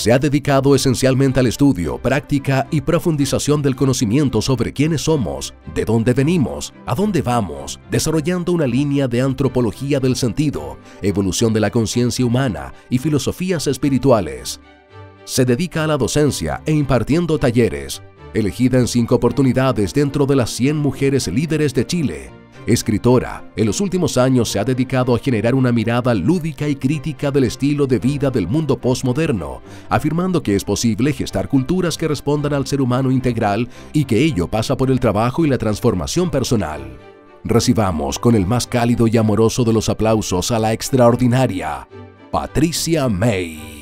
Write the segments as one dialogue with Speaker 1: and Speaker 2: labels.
Speaker 1: se ha dedicado esencialmente al estudio, práctica y profundización del conocimiento sobre quiénes somos, de dónde venimos, a dónde vamos, desarrollando una línea de antropología del sentido, evolución de la conciencia humana y filosofías espirituales. Se dedica a la docencia e impartiendo talleres, elegida en cinco oportunidades dentro de las 100 mujeres líderes de Chile Escritora, en los últimos años se ha dedicado a generar una mirada lúdica y crítica del estilo de vida del mundo postmoderno, afirmando que es posible gestar culturas que respondan al ser humano integral y que ello pasa por el trabajo y la transformación personal. Recibamos con el más cálido y amoroso de los aplausos a la extraordinaria Patricia May.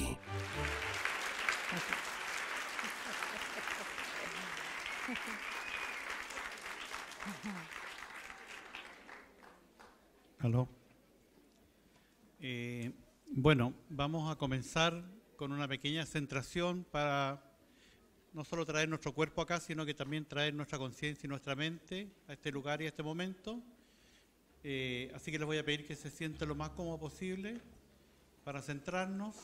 Speaker 2: Eh, bueno, vamos a comenzar con una pequeña centración para no solo traer nuestro cuerpo acá, sino que también traer nuestra conciencia y nuestra mente a este lugar y a este momento. Eh, así que les voy a pedir que se sienten lo más cómodo posible para centrarnos.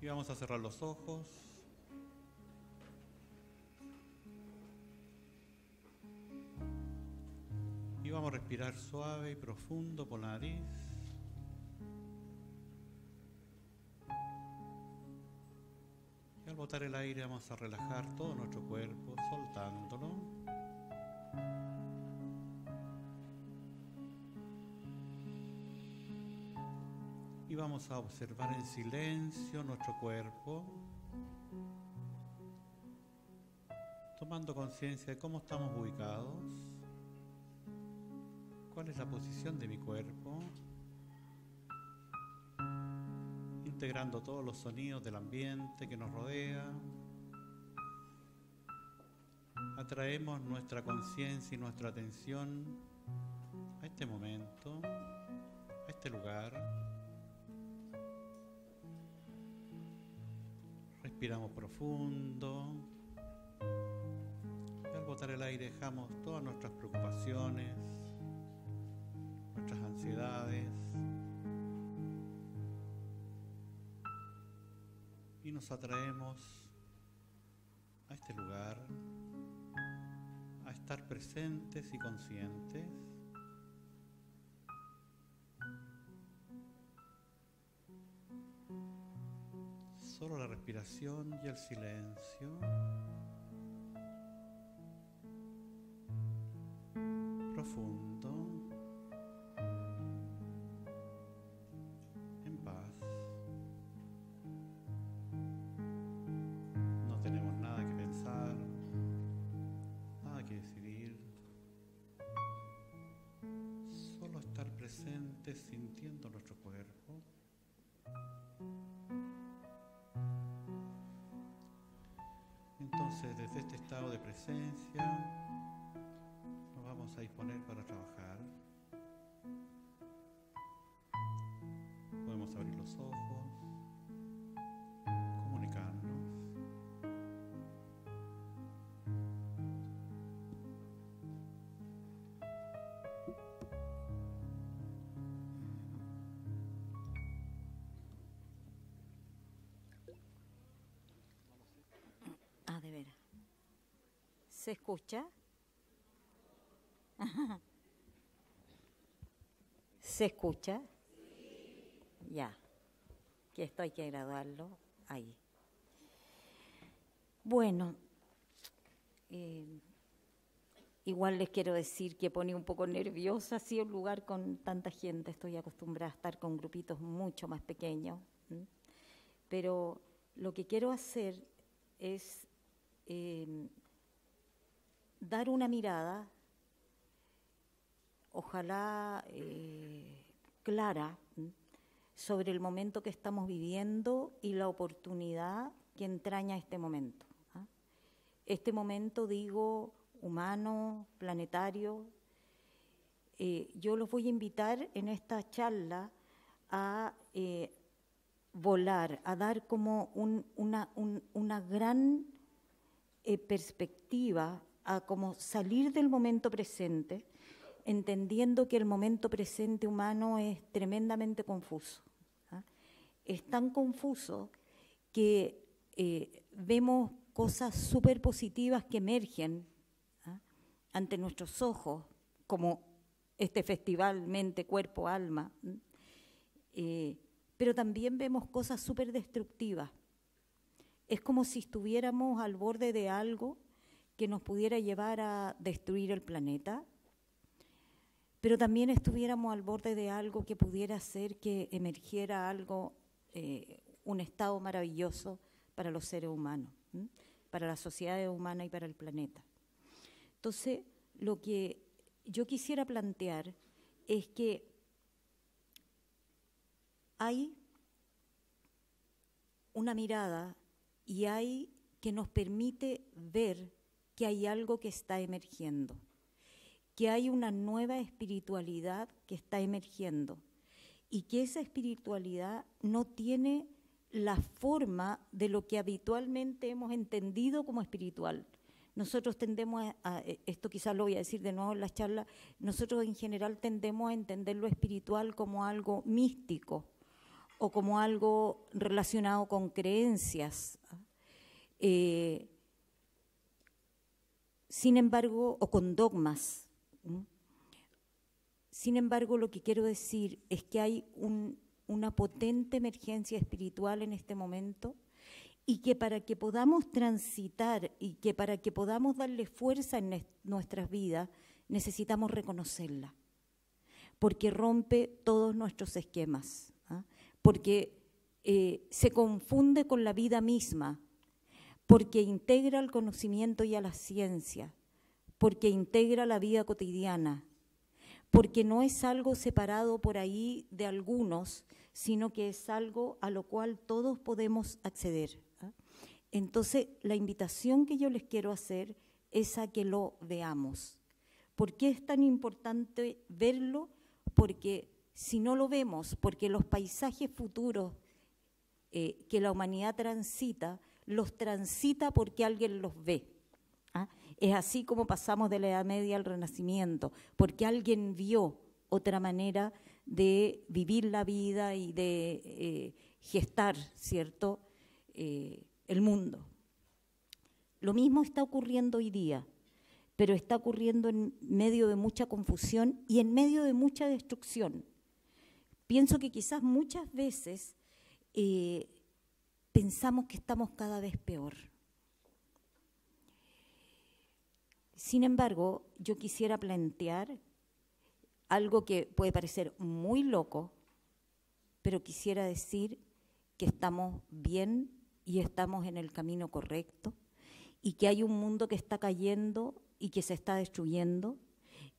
Speaker 2: Y vamos a cerrar los ojos. Y vamos a respirar suave y profundo por la nariz. Y al botar el aire vamos a relajar todo nuestro cuerpo, soltándolo. Y vamos a observar en silencio nuestro cuerpo, tomando conciencia de cómo estamos ubicados cuál es la posición de mi cuerpo, integrando todos los sonidos del ambiente que nos rodea. Atraemos nuestra conciencia y nuestra atención a este momento, a este lugar. Respiramos profundo. Y al botar el aire dejamos todas nuestras preocupaciones, y nos atraemos a este lugar, a estar presentes y conscientes. Solo la respiración y el silencio. profundo. este estado de presencia, nos vamos a disponer para trabajar. Podemos abrir los ojos.
Speaker 1: ¿Se escucha? ¿Se escucha? Ya. Que esto hay que graduarlo ahí. Bueno, eh, igual les quiero decir que pone un poco nerviosa así un lugar con tanta gente. Estoy acostumbrada a estar con grupitos mucho más pequeños. Pero lo que quiero hacer es eh, dar una mirada, ojalá eh, clara, sobre el momento que estamos viviendo y la oportunidad que entraña este momento. ¿ah? Este momento, digo, humano, planetario. Eh, yo los voy a invitar en esta charla a eh, volar, a dar como una, gran perspectiva a como salir del momento presente, entendiendo que el momento presente humano es tremendamente confuso. ¿ah? Es tan confuso que eh, vemos cosas súper positivas que emergen ¿ah? ante nuestros ojos, como este festival Mente, Cuerpo, Alma, eh, pero también vemos cosas súper destructivas. Es como si estuviéramos al borde de algo que nos pudiera llevar a destruir el planeta, pero también estuviéramos al borde de algo que pudiera hacer que emergiera algo, eh, un estado maravilloso para los seres humanos, para la sociedad humana y para el planeta. Entonces, lo que yo quisiera plantear es que hay una mirada y hay que nos permite ver que hay algo que está emergiendo, que hay una nueva espiritualidad que está emergiendo y que esa espiritualidad no tiene la forma de lo que habitualmente hemos entendido como espiritual. Nosotros tendemos a, eh, esto quizás lo voy a decir de nuevo en las charlas, nosotros en general tendemos a entender lo espiritual como algo místico o como algo relacionado con creencias. ¿ah? Eh, sin embargo, o con dogmas. Sin embargo, lo que quiero decir es que hay una potente emergencia espiritual en este momento y que para que podamos transitar y que para que podamos darle fuerza en nuestras vidas, necesitamos reconocerla, porque rompe todos nuestros esquemas, ¿ah? porque eh, se confunde con la vida misma, porque integra el conocimiento y a la ciencia, porque integra la vida cotidiana, porque no es algo separado por ahí de algunos, sino que es algo a lo cual todos podemos acceder. ¿ah? Entonces, la invitación que yo les quiero hacer es a que lo veamos. ¿Por qué es tan importante verlo? Porque si no lo vemos, porque los paisajes futuros eh, que la humanidad transita los transita porque alguien los ve. ¿ah? Es así como pasamos de la Edad Media al Renacimiento, porque alguien vio otra manera de vivir la vida y de eh, gestar, ¿cierto?, eh, el mundo. Lo mismo está ocurriendo hoy día, pero está ocurriendo en medio de mucha confusión y en medio de mucha destrucción. Pienso que quizás muchas veces eh, pensamos que estamos cada vez peor. Sin embargo, yo quisiera plantear algo que puede parecer muy loco, pero quisiera decir que estamos bien y estamos en el camino correcto y que hay un mundo que está cayendo y que se está destruyendo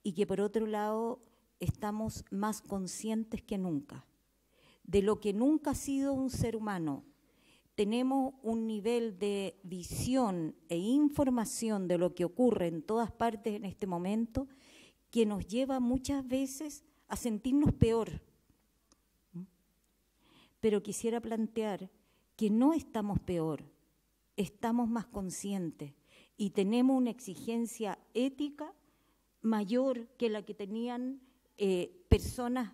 Speaker 1: y que por otro lado estamos más conscientes que nunca de lo que nunca ha sido un ser humano, tenemos un nivel de visión e información de lo que ocurre en todas partes en este momento que nos lleva muchas veces a sentirnos peor. Pero quisiera plantear que no estamos peor, estamos más conscientes y tenemos una exigencia ética mayor que la que tenían eh, personas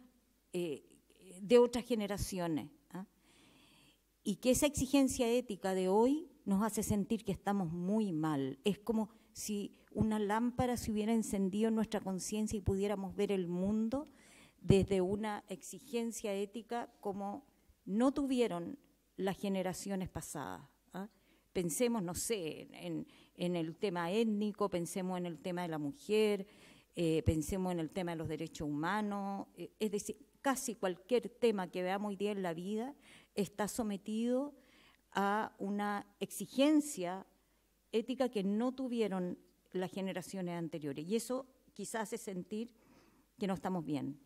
Speaker 1: eh, de otras generaciones. Y que esa exigencia ética de hoy nos hace sentir que estamos muy mal. Es como si una lámpara se hubiera encendido en nuestra conciencia y pudiéramos ver el mundo desde una exigencia ética como no tuvieron las generaciones pasadas. ¿ah? Pensemos, no sé, en, el tema étnico, pensemos en el tema de la mujer, eh, pensemos en el tema de los derechos humanos, eh, es decir, casi cualquier tema que veamos hoy día en la vida está sometido a una exigencia ética que no tuvieron las generaciones anteriores. Y eso quizás hace sentir que no estamos bien.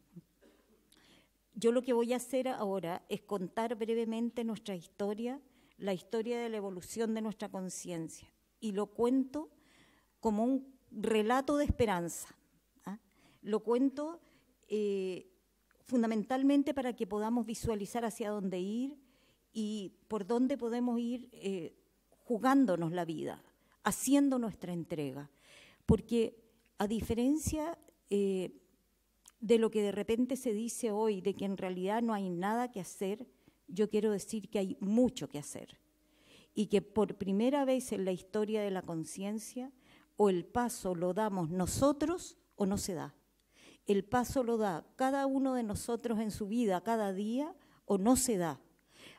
Speaker 1: Yo lo que voy a hacer ahora es contar brevemente nuestra historia, la historia de la evolución de nuestra conciencia. Y lo cuento como un relato de esperanza. ¿ah? Lo cuento eh, fundamentalmente para que podamos visualizar hacia dónde ir y por dónde podemos ir eh, jugándonos la vida, haciendo nuestra entrega. Porque a diferencia eh, de lo que de repente se dice hoy, de que en realidad no hay nada que hacer, yo quiero decir que hay mucho que hacer. Y que por primera vez en la historia de la conciencia, o el paso lo damos nosotros o no se da el paso lo da cada uno de nosotros en su vida, cada día, o no se da.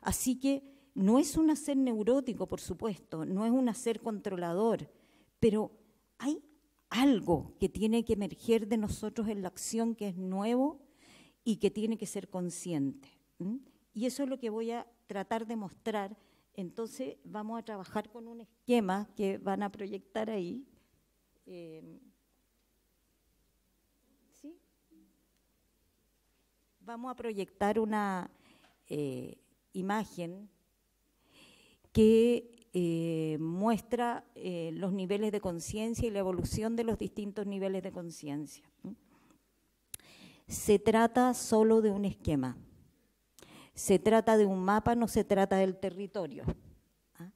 Speaker 1: Así que no es un hacer neurótico, por supuesto, no es un hacer controlador, pero hay algo que tiene que emerger de nosotros en la acción que es nuevo y que tiene que ser consciente. Y eso es lo que voy a tratar de mostrar. Entonces vamos a trabajar con un esquema que van a proyectar ahí. Eh, vamos a proyectar una eh, imagen que eh, muestra eh, los niveles de conciencia y la evolución de los distintos niveles de conciencia. Se trata solo de un esquema, se trata de un mapa, no se trata del territorio. ¿ah?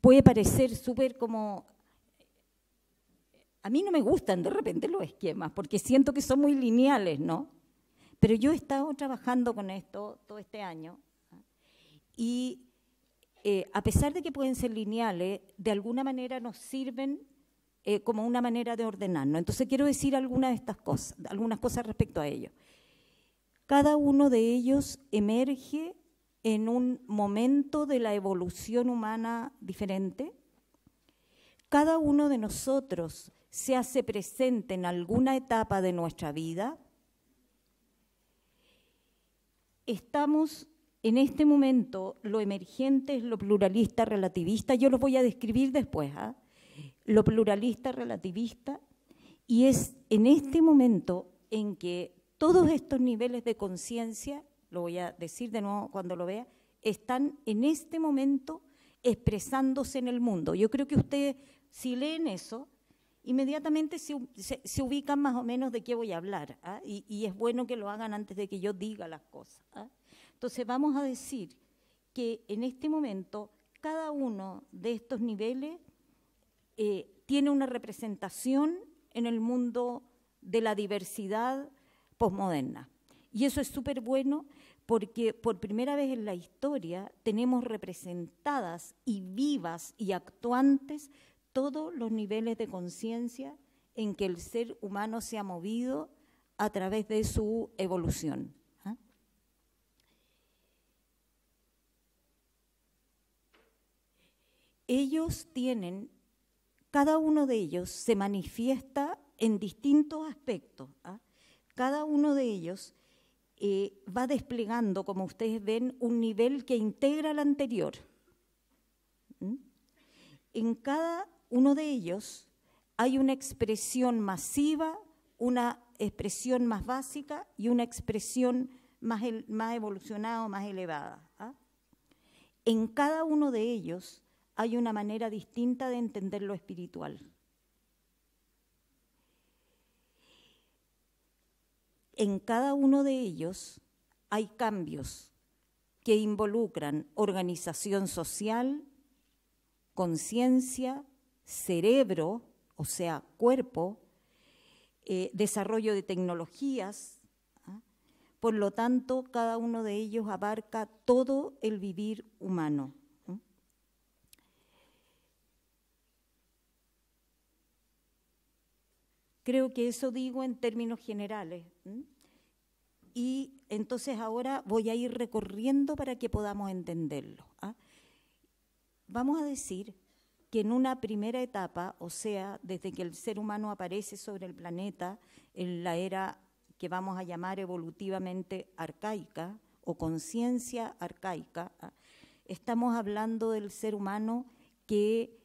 Speaker 1: puede parecer súper como a mí no me gustan de repente los esquemas, porque siento que son muy lineales, ¿no? Pero yo he estado trabajando con esto todo este año ¿ah? y eh, a pesar de que pueden ser lineales, de alguna manera nos sirven eh, como una manera de ordenarnos. Entonces quiero decir algunas de estas cosas, algunas cosas respecto a ello. Cada uno de ellos emerge en un momento de la evolución humana diferente. Cada uno de nosotros se hace presente en alguna etapa de nuestra vida, estamos en este momento, lo emergente es lo pluralista relativista, yo lo voy a describir después, ¿ah? lo pluralista relativista, y es en este momento en que todos estos niveles de conciencia, lo voy a decir de nuevo cuando lo vea, están en este momento expresándose en el mundo. Yo creo que ustedes, si leen eso, inmediatamente se, se, ubican más o menos de qué voy a hablar. ¿ah? Y, es bueno que lo hagan antes de que yo diga las cosas. ¿ah? Entonces vamos a decir que en este momento cada uno de estos niveles eh, tiene una representación en el mundo de la diversidad posmoderna. Y eso es súper bueno porque por primera vez en la historia tenemos representadas y vivas y actuantes todos los niveles de conciencia en que el ser humano se ha movido a través de su evolución. ¿ah? Ellos tienen, cada uno de ellos se manifiesta en distintos aspectos. ¿ah? Cada uno de ellos eh, va desplegando, como ustedes ven, un nivel que integra al anterior. En cada uno de ellos, hay una expresión masiva, una expresión más básica y una expresión más, más evolucionada o más elevada. ¿ah? En cada uno de ellos hay una manera distinta de entender lo espiritual. En cada uno de ellos hay cambios que involucran organización social, conciencia, cerebro, o sea, cuerpo, eh, desarrollo de tecnologías. ¿ah? Por lo tanto, cada uno de ellos abarca todo el vivir humano. Creo que eso digo en términos generales. Y entonces ahora voy a ir recorriendo para que podamos entenderlo. ¿ah? Vamos a decir que en una primera etapa, o sea, desde que el ser humano aparece sobre el planeta en la era que vamos a llamar evolutivamente arcaica o conciencia arcaica, estamos hablando del ser humano que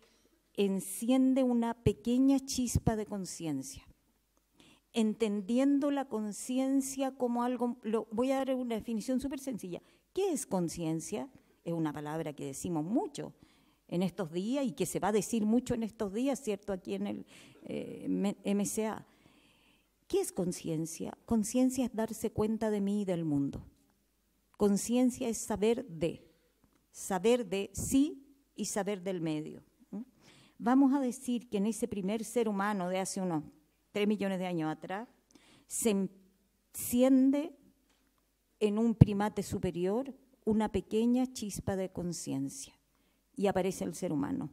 Speaker 1: enciende una pequeña chispa de conciencia, entendiendo la conciencia como algo, voy a dar una definición súper sencilla, ¿qué es conciencia? Es una palabra que decimos mucho, en estos días y que se va a decir mucho en estos días, ¿cierto?, aquí en el eh, MSA, MCA. ¿Qué es conciencia? Conciencia es darse cuenta de mí y del mundo. Conciencia es saber de, saber de sí y saber del medio. Vamos a decir que en ese primer ser humano de hace unos 3 millones de años atrás, se enciende en un primate superior una pequeña chispa de conciencia y aparece el ser humano.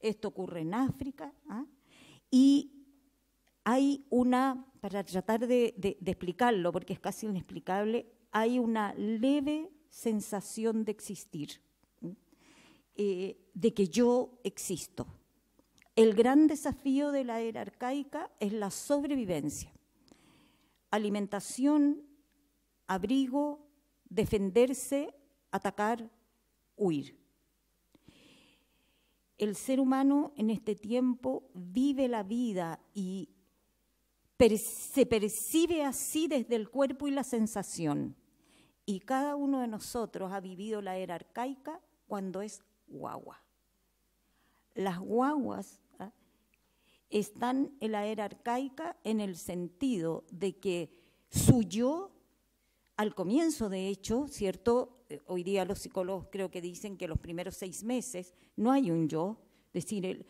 Speaker 1: Esto ocurre en África ¿ah? y hay una, para tratar de, explicarlo, porque es casi inexplicable, hay una leve sensación de existir, eh, de que yo existo. El gran desafío de la era arcaica es la sobrevivencia. Alimentación, abrigo, defenderse, atacar, huir el ser humano en este tiempo vive la vida y se percibe así desde el cuerpo y la sensación. Y cada uno de nosotros ha vivido la era arcaica cuando es guagua. Las guaguas ¿ah? están en la era arcaica en el sentido de que su yo, al comienzo de hecho, ¿cierto? Eh, hoy día los psicólogos creo que dicen que los primeros seis meses no hay un yo, es decir,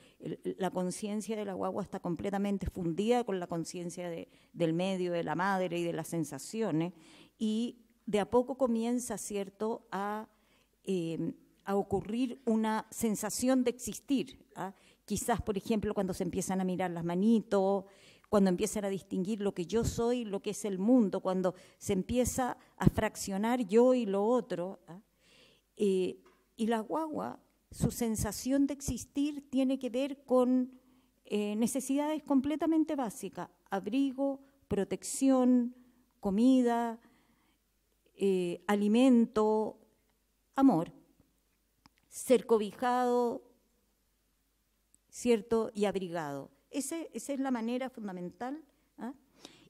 Speaker 1: la conciencia de la guagua está completamente fundida con la conciencia del medio, de la madre y de las sensaciones, y de a poco comienza, ¿cierto?, a, em, a ocurrir una sensación de existir. ¿ah? Quizás, por ejemplo, cuando se empiezan a mirar las manitos, cuando empiezan a distinguir lo que yo soy, lo que es el mundo, cuando se empieza a fraccionar yo y lo otro. ¿ah? Eh, y la guagua, su sensación de existir tiene que ver con eh, necesidades completamente básicas, abrigo, protección, comida, eh, alimento, amor, ser cobijado, ¿cierto? Y abrigado. esa es la manera fundamental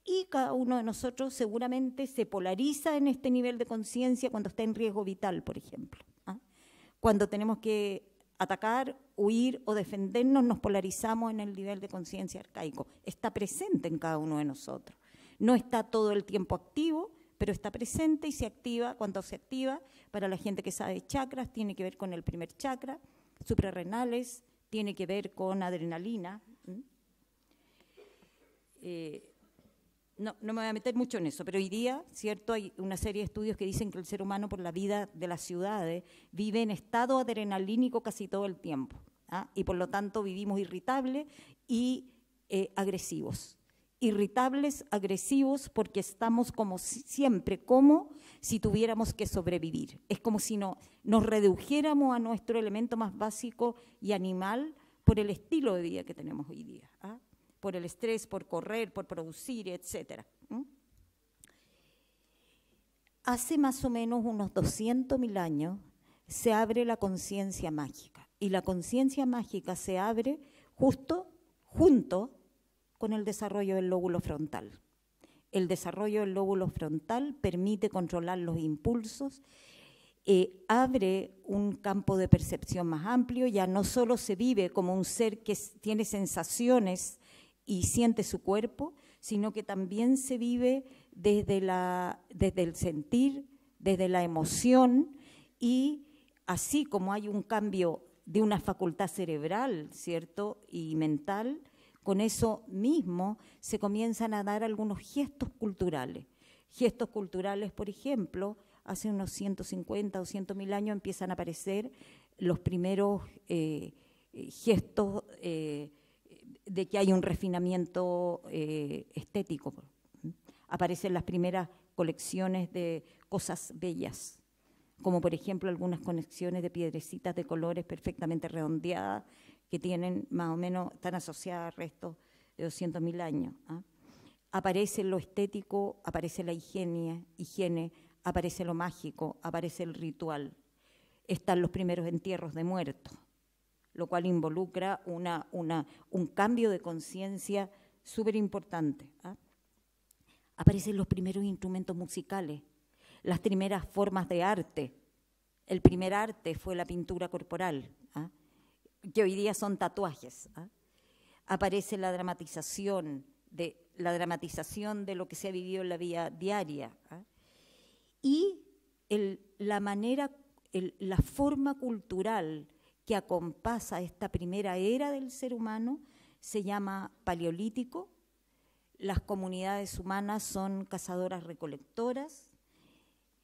Speaker 1: y cada uno de nosotros seguramente se polariza en este nivel de conciencia cuando está en riesgo vital, por ejemplo. ¿ah? Cuando tenemos que atacar, huir o defendernos, nos polarizamos en el nivel de conciencia arcaico. Está presente en cada uno de nosotros. No está todo el tiempo activo, pero está presente y se activa cuando se activa. Para la gente que sabe chakras, tiene que ver con el primer chakra, suprarrenales, tiene que ver con adrenalina no, no me voy a meter mucho en eso, pero hoy día, ¿cierto? Hay una serie de estudios que dicen que el ser humano por la vida de las ciudades vive en estado adrenalínico casi todo el tiempo. ¿ah? Y por lo tanto vivimos irritables y eh, agresivos. Irritables, agresivos, porque estamos como siempre, como si tuviéramos que sobrevivir. Es como si nos redujéramos a nuestro elemento más básico y animal por el estilo de vida que tenemos hoy día. ¿ah? por el estrés, por correr, por producir, etcétera. Hace más o menos unos 200.000 años se abre la conciencia mágica y la conciencia mágica se abre justo junto con el desarrollo del lóbulo frontal. El desarrollo del lóbulo frontal permite controlar los impulsos, eh, abre un campo de percepción más amplio, ya no solo se vive como un ser que tiene sensaciones y siente su cuerpo, sino que también se vive desde, la, desde el sentir, desde la emoción y así como hay un cambio de una facultad cerebral, ¿cierto? Y mental, con eso mismo se comienzan a dar algunos gestos culturales. Gestos culturales, por ejemplo, hace unos 150 o 100 mil años empiezan a aparecer los primeros eh, gestos eh, de que hay un refinamiento eh, estético. Aparecen las primeras colecciones de cosas bellas, como por ejemplo algunas conexiones de piedrecitas de colores perfectamente redondeadas que tienen más o menos, están asociadas a restos de 200.000 años. ¿ah? Aparece lo estético, aparece la higiene, higiene, aparece lo mágico, aparece el ritual. Están los primeros entierros de muertos lo cual involucra una, un cambio de conciencia súper importante. ¿ah? Aparecen los primeros instrumentos musicales, las primeras formas de arte. El primer arte fue la pintura corporal, ¿ah? que hoy día son tatuajes. ¿ah? Aparece la dramatización, de, la dramatización de lo que se ha vivido en la vida diaria. Y la manera, la forma cultural que acompasa esta primera era del ser humano se llama paleolítico. Las comunidades humanas son cazadoras recolectoras,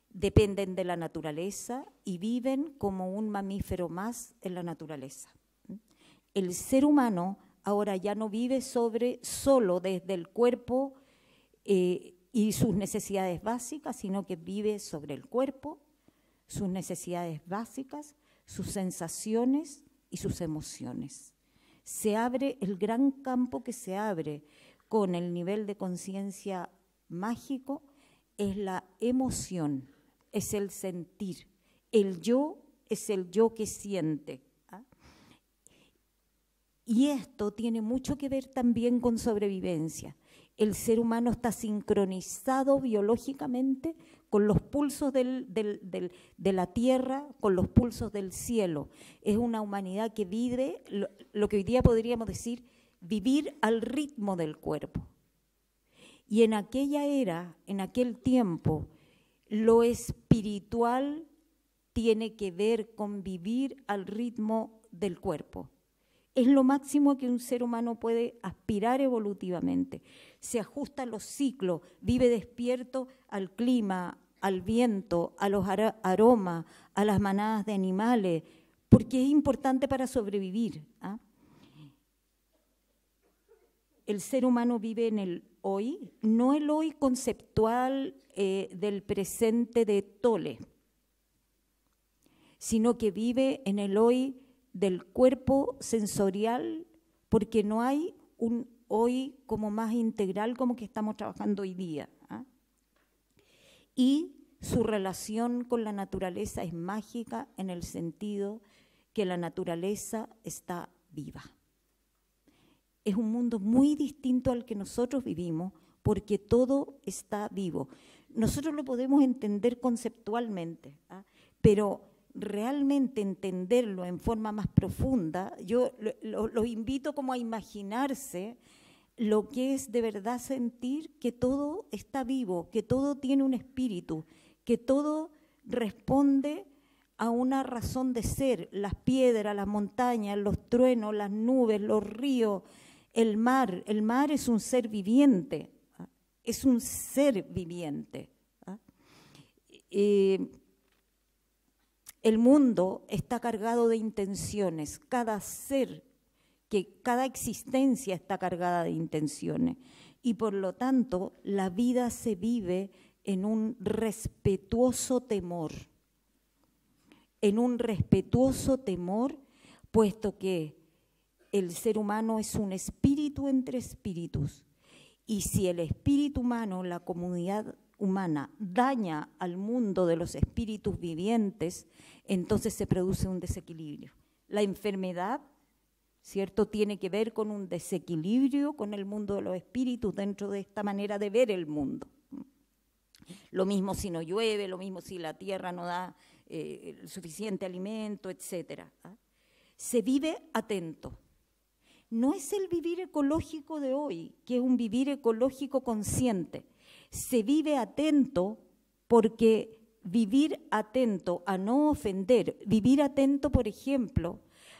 Speaker 1: dependen de la naturaleza y viven como un mamífero más en la naturaleza. El ser humano ahora ya no vive sobre solo desde el cuerpo eh, y sus necesidades básicas, sino que vive sobre el cuerpo, sus necesidades básicas, sus sensaciones y sus emociones. Se abre el gran campo que se abre con el nivel de conciencia mágico, es la emoción, es el sentir. El yo es el yo que siente. ¿ah? Y esto tiene mucho que ver también con sobrevivencia. El ser humano está sincronizado biológicamente con los pulsos de la tierra, con los pulsos del cielo. Es una humanidad que vive lo que hoy día podríamos decir vivir al ritmo del cuerpo. Y en aquella era, en aquel tiempo, lo espiritual tiene que ver con vivir al ritmo del cuerpo. Es lo máximo que un ser humano puede aspirar evolutivamente. Se ajusta a los ciclos, vive despierto al clima, al viento, a los aromas, a las manadas de animales, porque es importante para sobrevivir. ¿ah? El ser humano vive en el hoy, no el hoy conceptual eh, del presente de Tole, sino que vive en el hoy del cuerpo sensorial, porque no hay un hoy como más integral como que estamos trabajando hoy día. ¿ah? Y su relación con la naturaleza es mágica en el sentido que la naturaleza está viva. Es un mundo muy distinto al que nosotros vivimos porque todo está vivo. Nosotros lo podemos entender conceptualmente, ¿ah? pero realmente entenderlo en forma más profunda, yo lo invito como a imaginarse lo que es de verdad sentir que todo está vivo, que todo tiene un espíritu, que todo responde a una razón de ser, las piedras, las montañas, los truenos, las nubes, los ríos, el mar. El mar es un ser viviente, ¿ah? es un ser viviente. ¿ah? Eh, el mundo está cargado de intenciones, cada ser, que cada existencia está cargada de intenciones y por lo tanto la vida se vive en un respetuoso temor, en un respetuoso temor, puesto que el ser humano es un espíritu entre espíritus y si el espíritu humano, la comunidad humana daña al mundo de los espíritus vivientes, entonces se produce un desequilibrio. La enfermedad, ¿cierto?, tiene que ver con un desequilibrio con el mundo de los espíritus dentro de esta manera de ver el mundo. Lo mismo si no llueve, lo mismo si la tierra no da eh, suficiente alimento, etc. ¿ah? Se vive atento. No es el vivir ecológico de hoy, que es un vivir ecológico consciente, se vive atento porque vivir atento a no ofender, vivir atento, por ejemplo,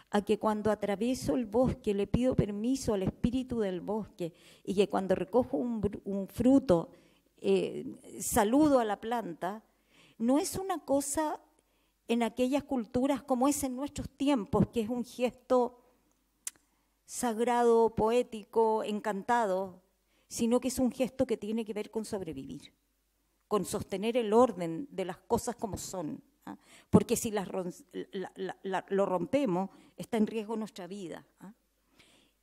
Speaker 1: a que cuando atravieso el bosque le pido permiso al espíritu del bosque y que cuando recojo un, fruto eh, saludo a la planta, no es una cosa en aquellas culturas como es en nuestros tiempos, que es un gesto sagrado, poético, encantado, sino que es un gesto que tiene que ver con sobrevivir, con sostener el orden de las cosas como son. ¿ah? Porque si las, lo rompemos, está en riesgo nuestra vida. ¿ah?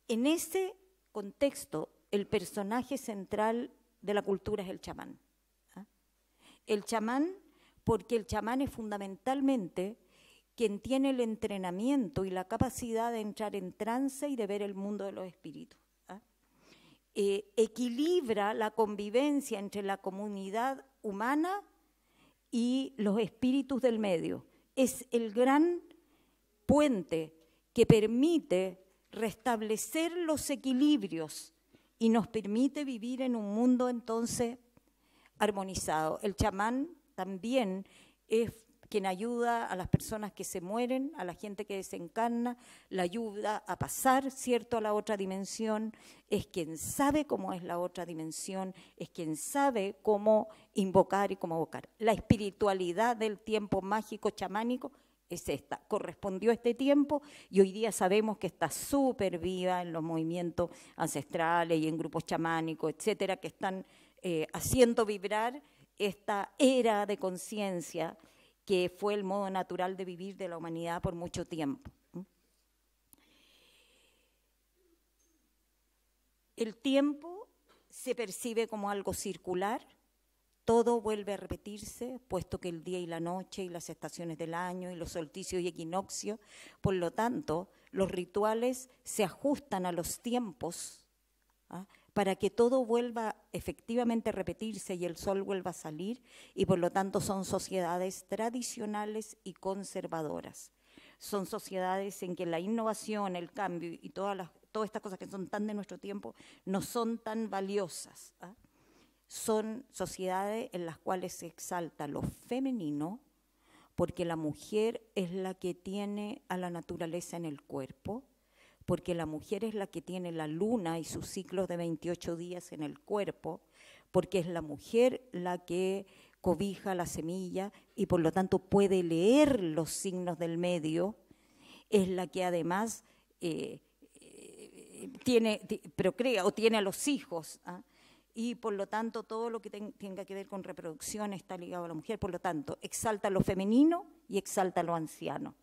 Speaker 1: En ese contexto, el personaje central de la cultura es el chamán. ¿ah? El chamán, porque el chamán es fundamentalmente quien tiene el entrenamiento y la capacidad de entrar en trance y de ver el mundo de los espíritus. Eh, equilibra la convivencia entre la comunidad humana y los espíritus del medio. Es el gran puente que permite restablecer los equilibrios y nos permite vivir en un mundo entonces armonizado. El chamán también es quien ayuda a las personas que se mueren, a la gente que desencarna, la ayuda a pasar, ¿cierto?, a la otra dimensión, es quien sabe cómo es la otra dimensión, es quien sabe cómo invocar y cómo evocar. La espiritualidad del tiempo mágico chamánico es esta. Correspondió a este tiempo y hoy día sabemos que está súper viva en los movimientos ancestrales y en grupos chamánicos, etcétera, que están eh, haciendo vibrar esta era de conciencia que fue el modo natural de vivir de la humanidad por mucho tiempo. El tiempo se percibe como algo circular, todo vuelve a repetirse, puesto que el día y la noche y las estaciones del año y los solsticios y equinoccios, por lo tanto, los rituales se ajustan a los tiempos ¿ah? para que todo vuelva efectivamente a repetirse y el sol vuelva a salir, y por lo tanto son sociedades tradicionales y conservadoras. Son sociedades en que la innovación, el cambio y todas, todas estas cosas que son tan de nuestro tiempo no son tan valiosas. ¿ah? Son sociedades en las cuales se exalta lo femenino, porque la mujer es la que tiene a la naturaleza en el cuerpo, porque la mujer es la que tiene la luna y sus ciclos de 28 días en el cuerpo, porque es la mujer la que cobija la semilla y por lo tanto puede leer los signos del medio, es la que además eh, eh, tiene, procrea o tiene a los hijos. ¿ah? Y por lo tanto todo lo que tenga que ver con reproducción está ligado a la mujer, por lo tanto exalta lo femenino y exalta lo anciano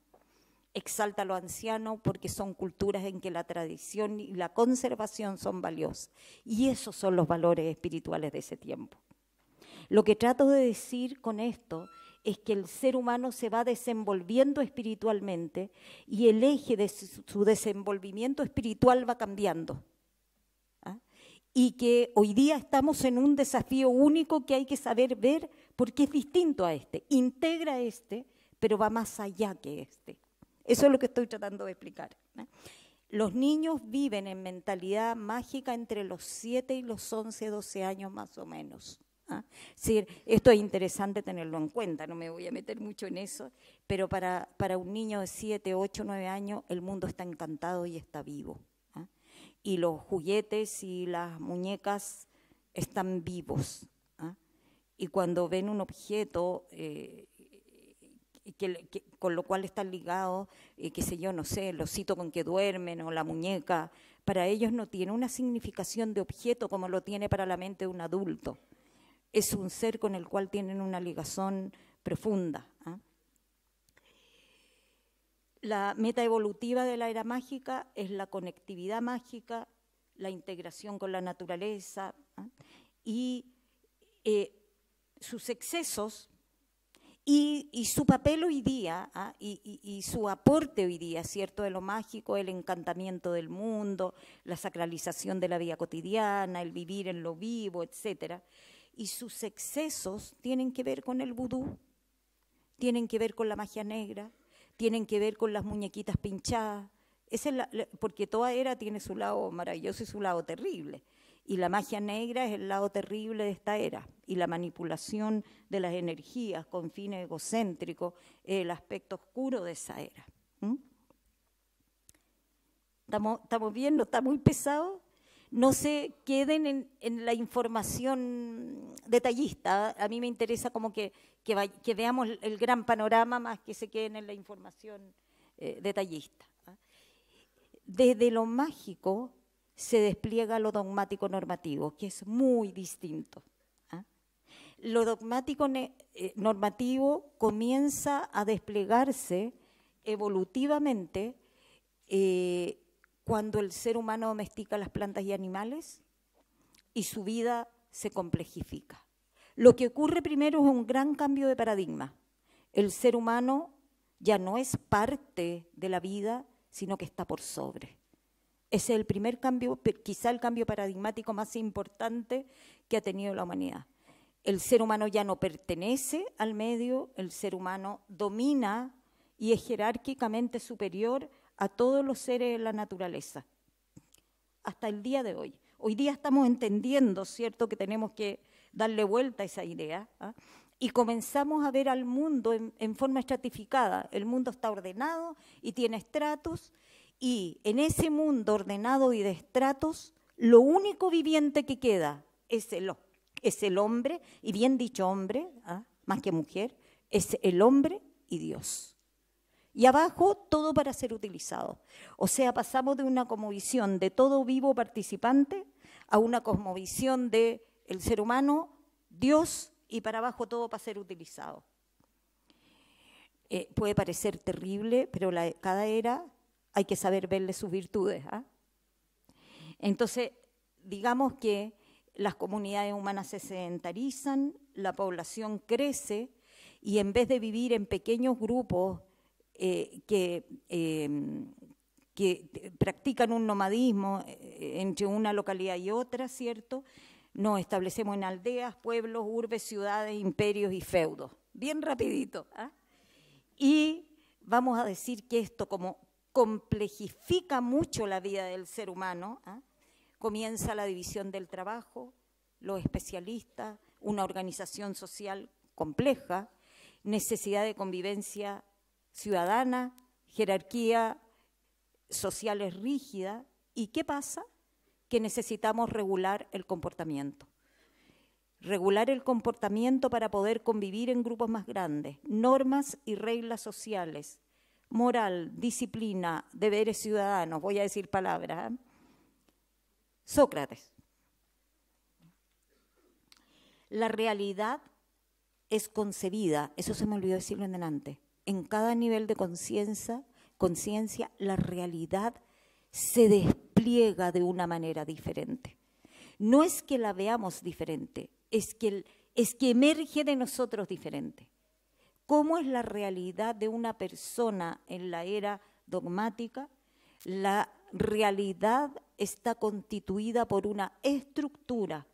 Speaker 1: exalta lo anciano porque son culturas en que la tradición y la conservación son valiosas. Y esos son los valores espirituales de ese tiempo. Lo que trato de decir con esto es que el ser humano se va desenvolviendo espiritualmente y el eje de su desenvolvimiento espiritual va cambiando. ¿Ah? Y que hoy día estamos en un desafío único que hay que saber ver porque es distinto a este. Integra este, pero va más allá que este. Eso es lo que estoy tratando de explicar. Los niños viven en mentalidad mágica entre los 7 y los 11, 12 años más o menos. ¿ah? esto es interesante tenerlo en cuenta, no me voy a meter mucho en eso, pero para, un niño de 7, 8, 9 años el mundo está encantado y está vivo. ¿ah? Y los juguetes y las muñecas están vivos. ¿ah? Y cuando ven un objeto eh, con lo cual están ligados, eh, qué sé yo, no sé, el osito con que duermen o la muñeca, para ellos no tiene una significación de objeto como lo tiene para la mente de un adulto. Es un ser con el cual tienen una ligazón profunda. ¿ah? La meta evolutiva de la era mágica es la conectividad mágica, la integración con la naturaleza ¿ah? y eh, sus excesos y, su papel hoy día ¿ah? y, su aporte hoy día, ¿cierto? De lo mágico, el encantamiento del mundo, la sacralización de la vida cotidiana, el vivir en lo vivo, etc. Y sus excesos tienen que ver con el vudú, tienen que ver con la magia negra, tienen que ver con las muñequitas pinchadas. porque toda era tiene su lado maravilloso y su lado terrible. Y la magia negra es el lado terrible de esta era. Y la manipulación de las energías con fines egocéntricos es el aspecto oscuro de esa era. ¿Estamos, ¿Estamos bien? ¿No está muy pesado? No se queden en, la información detallista. A mí me interesa como que, veamos el gran panorama más que se queden en la información eh, detallista. ¿ah? Desde lo mágico se despliega lo dogmático normativo, que es muy distinto. ¿ah? Lo dogmático eh, normativo comienza a desplegarse evolutivamente eh, cuando el ser humano domestica las plantas y animales y su vida se complejifica. Lo que ocurre primero es un gran cambio de paradigma. El ser humano ya no es parte de la vida, sino que está por sobre es el primer cambio, quizá el cambio paradigmático más importante que ha tenido la humanidad. El ser humano ya no pertenece al medio, el ser humano domina y es jerárquicamente superior a todos los seres de la naturaleza, hasta el día de hoy. Hoy día estamos entendiendo, ¿cierto?, que tenemos que darle vuelta a esa idea ¿ah? y comenzamos a ver al mundo en forma estratificada. El mundo está ordenado y tiene estratos y en ese mundo ordenado y de estratos, lo único viviente que queda es el, es el hombre, y bien dicho hombre, ¿ah? más que mujer, es el hombre y Dios. Y abajo todo para ser utilizado. O sea, pasamos de una cosmovisión de todo vivo participante a una cosmovisión de el ser humano, Dios y para abajo todo para ser utilizado. Eh, puede parecer terrible, pero cada era hay que saber verle sus virtudes. ¿ah? Entonces, digamos que las comunidades humanas se sedentarizan, la población crece y en vez de vivir en pequeños grupos eh, em, que, practican un nomadismo eh, entre una localidad y otra, ¿cierto? Nos establecemos en aldeas, pueblos, urbes, ciudades, imperios y feudos. Bien rapidito. ¿ah? Y vamos a decir que esto como complejifica mucho la vida del ser humano. ¿ah? Comienza la división del trabajo, los especialistas, una organización social compleja, necesidad de convivencia ciudadana, jerarquía social es rígida. ¿Y qué pasa? Que necesitamos regular el comportamiento. Regular el comportamiento para poder convivir en grupos más grandes, normas y reglas sociales, moral, disciplina, deberes ciudadanos, voy a decir palabras. ¿eh? Sócrates. La realidad es concebida, eso se me olvidó decirlo en delante, en cada nivel de conciencia, conciencia, la realidad se despliega de una manera diferente. No es que la veamos diferente, es que, es que emerge de nosotros diferente cómo es la realidad de una persona en la era dogmática, la realidad está constituida por una estructura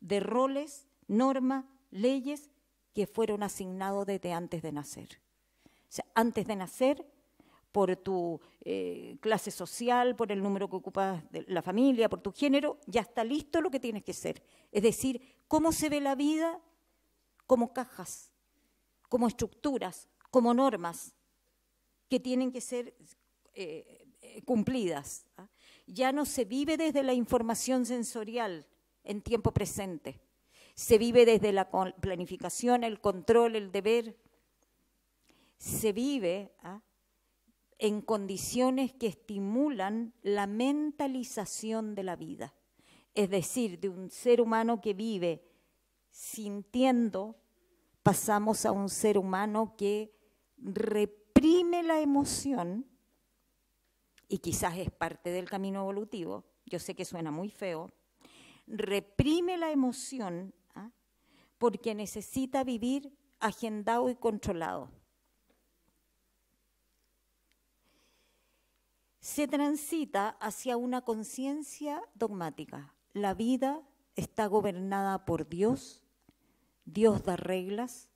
Speaker 1: de roles, normas, leyes que fueron asignados desde antes de nacer. O sea, antes de nacer, por tu eh, clase social, por el número que ocupas de la familia, por tu género, ya está listo lo que tienes que ser. Es decir, cómo se ve la vida como cajas como estructuras, como normas que tienen que ser eh, eh, cumplidas. ¿ah? Ya no se vive desde la información sensorial en tiempo presente, se vive desde la planificación, el control, el deber, se vive ¿ah? en condiciones que estimulan la mentalización de la vida, es decir, de un ser humano que vive sintiendo, pasamos a un ser humano que reprime la emoción y quizás es parte del camino evolutivo, yo sé que suena muy feo, reprime la emoción ¿ah? porque necesita vivir agendado y controlado. Se transita hacia una conciencia dogmática. La vida está gobernada por Dios Dios da reglas,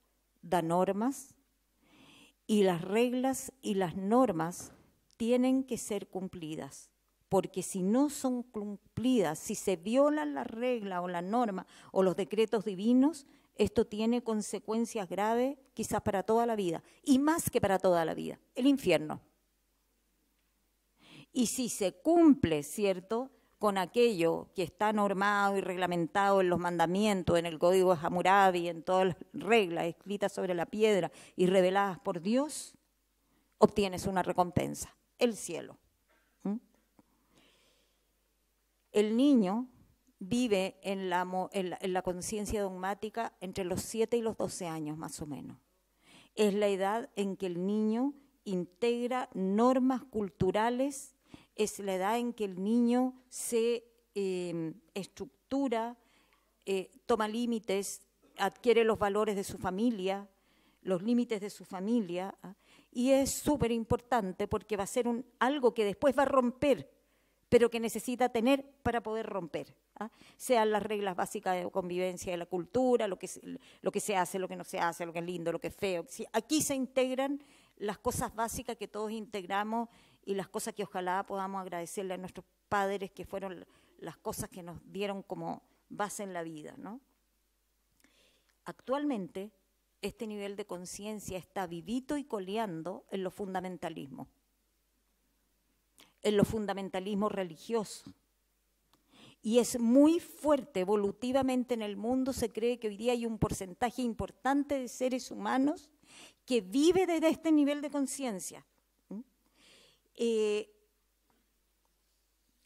Speaker 1: da normas, y las reglas y las normas tienen que ser cumplidas, porque si no son cumplidas, si se violan las reglas o la norma o los decretos divinos, esto tiene consecuencias graves quizás para toda la vida, y más que para toda la vida, el infierno. Y si se cumple, ¿cierto? con aquello que está normado y reglamentado en los mandamientos, en el código de Hammurabi, en todas las reglas escritas sobre la piedra y reveladas por Dios, obtienes una recompensa, el cielo. ¿Mm? El niño vive en la, en la conciencia dogmática entre los 7 y los 12 años más o menos. Es la edad en que el niño integra normas culturales es la edad en que el niño se em, estructura, eh, toma límites, adquiere los valores de su familia, los límites de su familia, ¿ah? y es súper importante porque va a ser un, algo que después va a romper, pero que necesita tener para poder romper. ¿ah? Sean las reglas básicas de convivencia de la cultura, lo que, lo que se hace, lo que no se hace, lo que es lindo, lo que es feo. aquí se integran las cosas básicas que todos integramos y las cosas que ojalá podamos agradecerle a nuestros padres que fueron las cosas que nos dieron como base en la vida, ¿no? Actualmente este nivel de conciencia está vivito y coleando en los fundamentalismos, en los fundamentalismos religiosos. Y es muy fuerte evolutivamente en el mundo, se cree que hoy día hay un porcentaje importante de seres humanos que vive desde este nivel de conciencia eh,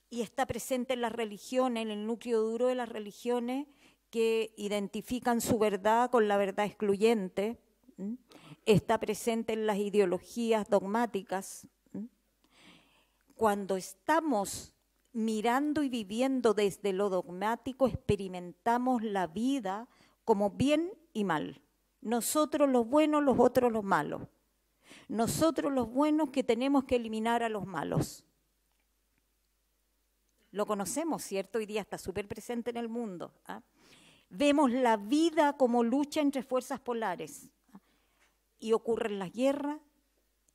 Speaker 1: y está presente en las religiones, en el núcleo duro de las religiones que identifican su verdad con la verdad excluyente, está presente en las ideologías dogmáticas. Cuando estamos mirando y viviendo desde lo dogmático, experimentamos la vida como bien y mal. Nosotros los buenos, los otros los malos nosotros los buenos que tenemos que eliminar a los malos. Lo conocemos, ¿cierto? Hoy día está súper presente en el mundo. ¿ah? Vemos la vida como lucha entre fuerzas polares. ¿ah? Y ocurren las guerras,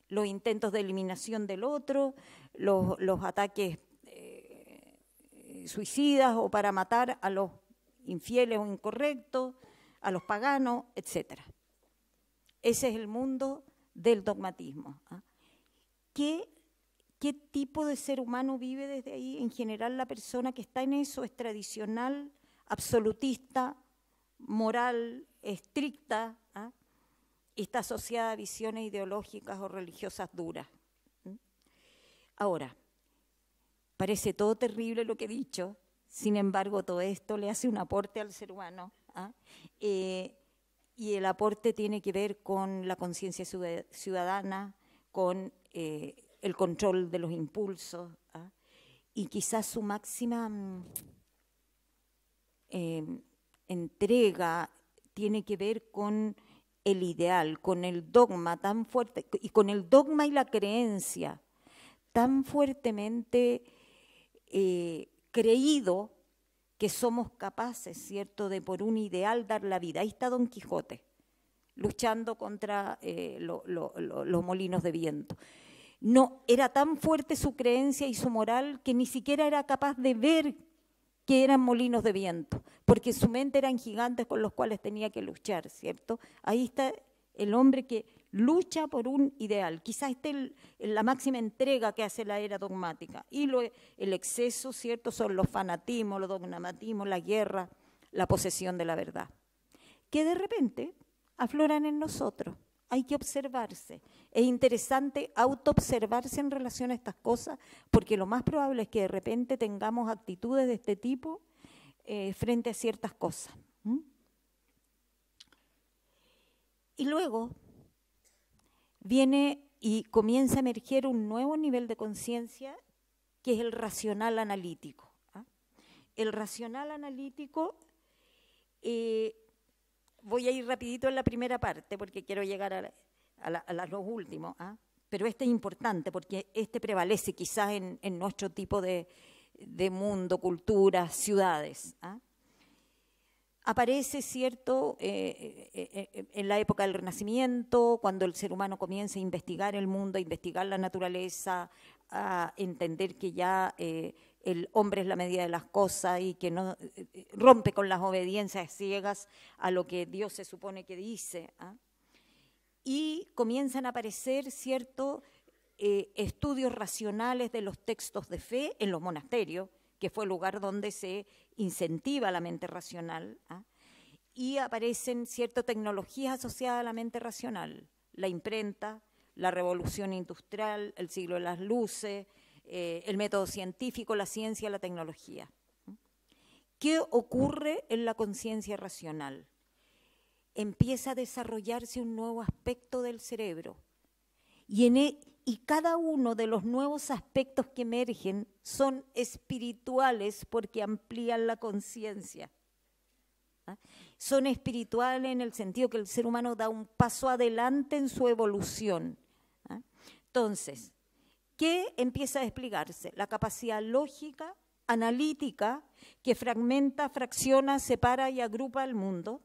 Speaker 1: los intentos de eliminación del otro, los, ataques eh, suicidas o para matar a los infieles o incorrectos, a los paganos, etc. Ese es el mundo del dogmatismo. ¿ah? ¿Qué, ¿Qué tipo de ser humano vive desde ahí? En general, la persona que está en eso es tradicional, absolutista, moral, estricta, ¿ah? está asociada a visiones ideológicas o religiosas duras. Ahora, parece todo terrible lo que he dicho, sin embargo, todo esto le hace un aporte al ser humano. ¿ah? Eh, y el aporte tiene que ver con la conciencia ciudadana, con eh, el control de los impulsos ¿ah? y quizás su máxima mm, em, entrega tiene que ver con el ideal, con el dogma tan fuerte, y con el dogma y la creencia tan fuertemente eh, creído que somos capaces, ¿cierto?, de por un ideal dar la vida. Ahí está Don Quijote, luchando contra eh, los molinos de viento. No, era tan fuerte su creencia y su moral que ni siquiera era capaz de ver que eran molinos de viento, porque su mente eran gigantes con los cuales tenía que luchar, ¿cierto? Ahí está el hombre que lucha por un ideal. Quizás esté la máxima entrega que hace la era dogmática. Y el exceso, ¿cierto?, son los fanatismos, los dogmatismos, la guerra, la posesión de la verdad. Que de repente afloran en nosotros. Hay que observarse. Es interesante autoobservarse en relación a estas cosas, porque lo más probable es que de repente tengamos actitudes de este tipo eh, frente a ciertas cosas. Y luego, viene y comienza a emerger un nuevo nivel de conciencia que es el racional analítico. ¿ah? El racional analítico, eh, voy a ir rapidito en la primera parte porque quiero llegar a, los últimos, ¿ah? pero este es importante porque este prevalece quizás en, nuestro tipo de, mundo, cultura, ciudades. ¿ah? aparece, ¿cierto?, eh, eh, eh, en la época del Renacimiento, cuando el ser humano comienza a investigar el mundo, a investigar la naturaleza, a entender que ya el hombre es la medida de las cosas y que no rompe con las obediencias ciegas a lo que Dios se supone que dice. ¿ah? Y comienzan a aparecer, ¿cierto?, estudios racionales de los textos de fe en los monasterios, que fue el lugar donde se incentiva la mente racional, ¿ah? y aparecen ciertas tecnologías asociadas a la mente racional, la imprenta, la revolución industrial, el siglo de las luces, eh, el método científico, la ciencia, la tecnología. ¿Qué ocurre en la conciencia racional? Empieza a desarrollarse un nuevo aspecto del cerebro. Y en, e, y cada uno de los nuevos aspectos que emergen son espirituales porque amplían la conciencia. ¿ah? Son espirituales en el sentido que el ser humano da un paso adelante en su evolución. ¿ah? Entonces, ¿qué empieza a explicarse? La capacidad lógica, analítica, que fragmenta, fracciona, separa y agrupa el mundo.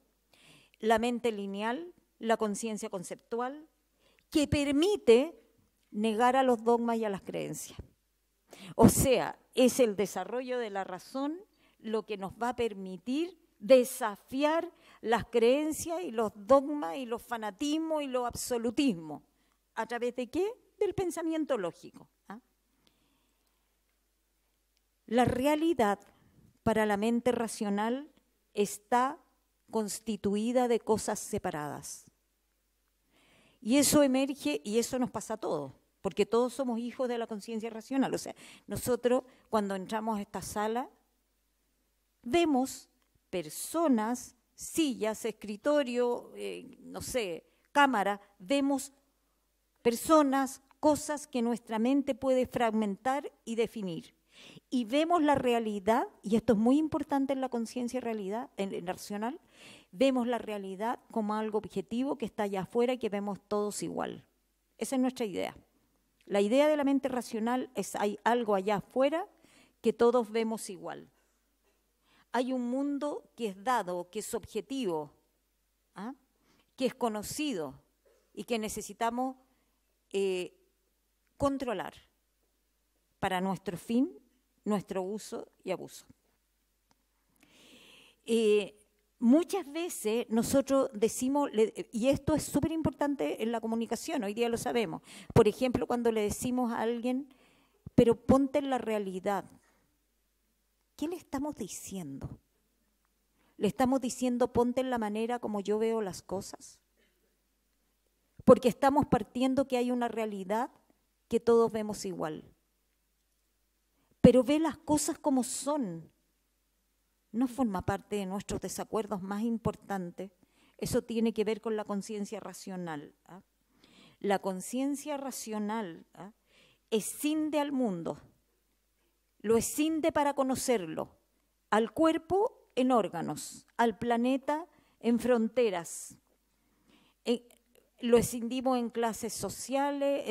Speaker 1: La mente lineal, la conciencia conceptual, que permite negar a los dogmas y a las creencias. O sea, es el desarrollo de la razón lo que nos va a permitir desafiar las creencias y los dogmas y los fanatismos y los absolutismos. ¿A través de qué? Del pensamiento lógico. ¿ah? La realidad para la mente racional está constituida de cosas separadas. Y eso emerge y eso nos pasa a todos porque todos somos hijos de la conciencia racional. O sea, nosotros cuando entramos a esta sala vemos personas, sillas, escritorio, eh, no sé, cámara, vemos personas, cosas que nuestra mente puede fragmentar y definir. Y vemos la realidad, y esto es muy importante en la conciencia realidad, en, en racional, vemos la realidad como algo objetivo que está allá afuera y que vemos todos igual. Esa es nuestra idea. La idea de la mente racional es hay algo allá afuera que todos vemos igual. Hay un mundo que es dado, que es objetivo, ¿ah? que es conocido y que necesitamos eh, controlar para nuestro fin, nuestro uso y abuso. Eh, muchas veces nosotros decimos, y esto es súper importante en la comunicación, hoy día lo sabemos, por ejemplo, cuando le decimos a alguien, pero ponte en la realidad, ¿qué le estamos diciendo? ¿Le estamos diciendo ponte en la manera como yo veo las cosas? Porque estamos partiendo que hay una realidad que todos vemos igual. Pero ve las cosas como son, no forma parte de nuestros desacuerdos más importantes. Eso tiene que ver con la conciencia racional. ¿ah? La conciencia racional ¿ah? escinde al mundo, lo escinde para conocerlo, al cuerpo en órganos, al planeta en fronteras. Eh, lo escindimos en clases sociales,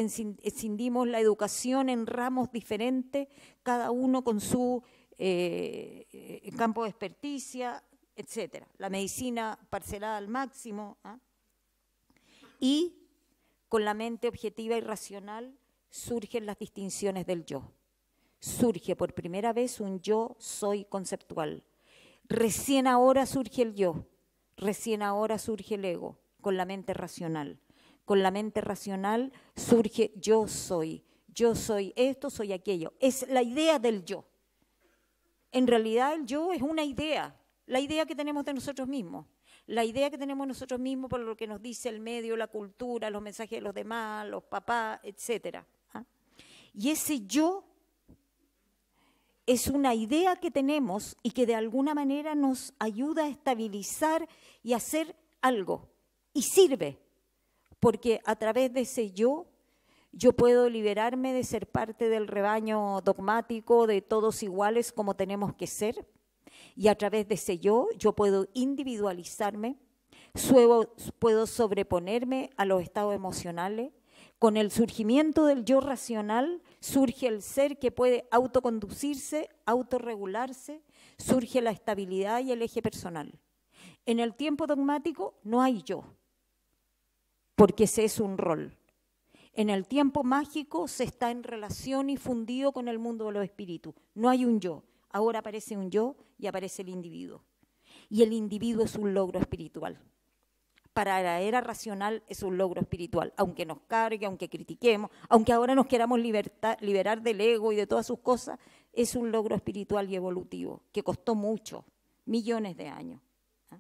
Speaker 1: escindimos la educación en ramos diferentes, cada uno con su el eh, campo de experticia, etcétera. La medicina parcelada al máximo ¿ah? y con la mente objetiva y racional surgen las distinciones del yo. Surge por primera vez un yo soy conceptual. Recién ahora surge el yo, recién ahora surge el ego con la mente racional. Con la mente racional surge yo soy, yo soy esto, soy aquello. Es la idea del yo. En realidad el yo es una idea, la idea que tenemos de nosotros mismos. La idea que tenemos nosotros mismos por lo que nos dice el medio, la cultura, los mensajes de los demás, los papás, etcétera. ¿ah? Y ese yo es una idea que tenemos y que de alguna manera nos ayuda a estabilizar y hacer algo. Y sirve, porque a través de ese yo yo puedo liberarme de ser parte del rebaño dogmático de todos iguales como tenemos que ser. Y a través de ese yo, yo puedo individualizarme, puedo sobreponerme a los estados emocionales. Con el surgimiento del yo racional surge el ser que puede autoconducirse, autorregularse, surge la estabilidad y el eje personal. En el tiempo dogmático no hay yo, porque ese es un rol en el tiempo mágico se está en relación y fundido con el mundo de los espíritus. No hay un yo. Ahora aparece un yo y aparece el individuo. Y el individuo es un logro espiritual. Para la era racional es un logro espiritual, aunque nos cargue, aunque critiquemos, aunque ahora nos queramos liberar del ego y de todas sus cosas, es un logro espiritual y evolutivo, que costó mucho, millones de años. ¿Ah?